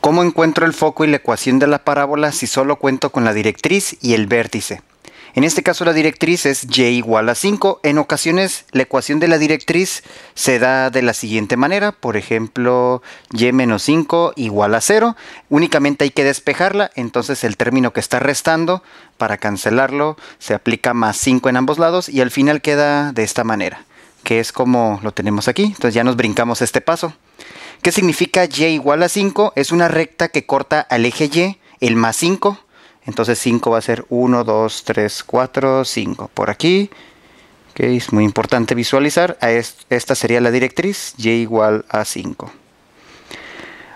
¿Cómo encuentro el foco y la ecuación de la parábola si solo cuento con la directriz y el vértice? En este caso la directriz es y igual a 5. En ocasiones la ecuación de la directriz se da de la siguiente manera. Por ejemplo, y menos 5 igual a 0. Únicamente hay que despejarla. Entonces el término que está restando para cancelarlo se aplica más 5 en ambos lados y al final queda de esta manera. Que es como lo tenemos aquí. Entonces ya nos brincamos este paso. ¿Qué significa y igual a 5? Es una recta que corta al eje y, el más 5. Entonces 5 va a ser 1, 2, 3, 4, 5. Por aquí, que es muy importante visualizar, esta sería la directriz y igual a 5.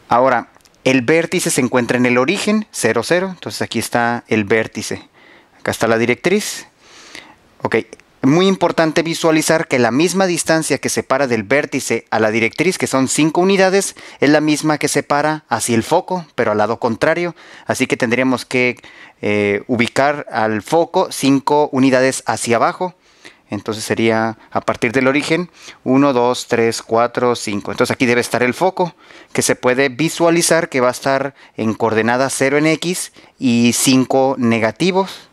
Ahora, el vértice se encuentra en el origen, 0, 0. Entonces aquí está el vértice. Acá está la directriz. Ok, muy importante visualizar que la misma distancia que separa del vértice a la directriz, que son 5 unidades, es la misma que separa hacia el foco, pero al lado contrario. Así que tendríamos que eh, ubicar al foco 5 unidades hacia abajo. Entonces sería a partir del origen 1, 2, 3, 4, 5. Entonces aquí debe estar el foco, que se puede visualizar que va a estar en coordenadas 0 en X y 5 negativos.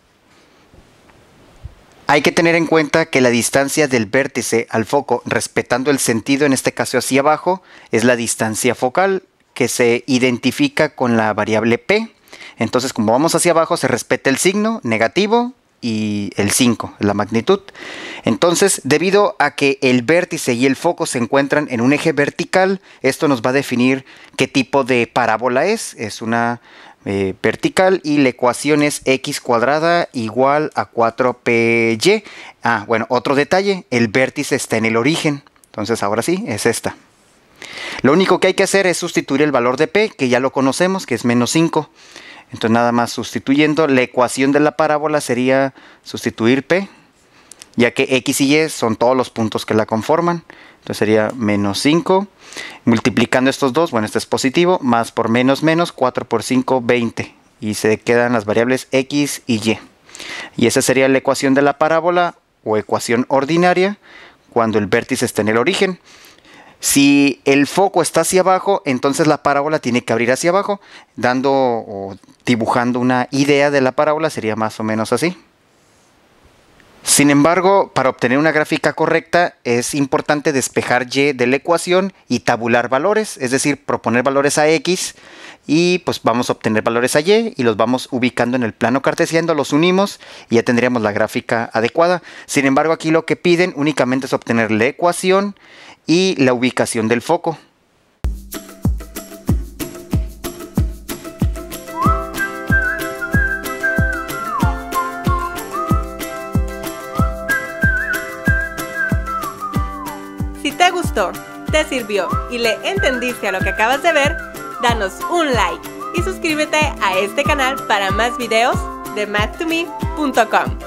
Hay que tener en cuenta que la distancia del vértice al foco, respetando el sentido, en este caso hacia abajo, es la distancia focal que se identifica con la variable P. Entonces, como vamos hacia abajo, se respeta el signo negativo y el 5, la magnitud. Entonces, debido a que el vértice y el foco se encuentran en un eje vertical, esto nos va a definir qué tipo de parábola es. Es una eh, vertical y la ecuación es x cuadrada igual a 4py. Ah, bueno, otro detalle, el vértice está en el origen. Entonces ahora sí, es esta. Lo único que hay que hacer es sustituir el valor de p, que ya lo conocemos, que es menos 5. Entonces nada más sustituyendo, la ecuación de la parábola sería sustituir p, ya que x y y son todos los puntos que la conforman. Entonces sería menos 5. Multiplicando estos dos, bueno, este es positivo, más por menos menos, 4 por 5, 20. Y se quedan las variables x y y. Y esa sería la ecuación de la parábola o ecuación ordinaria cuando el vértice está en el origen. Si el foco está hacia abajo, entonces la parábola tiene que abrir hacia abajo, dando o dibujando una idea de la parábola, sería más o menos así. Sin embargo, para obtener una gráfica correcta es importante despejar y de la ecuación y tabular valores, es decir, proponer valores a x y pues vamos a obtener valores a y y los vamos ubicando en el plano cartesiano, los unimos y ya tendríamos la gráfica adecuada. Sin embargo, aquí lo que piden únicamente es obtener la ecuación y la ubicación del foco. te gustó, te sirvió y le entendiste a lo que acabas de ver, danos un like y suscríbete a este canal para más videos de mathtoMe.com.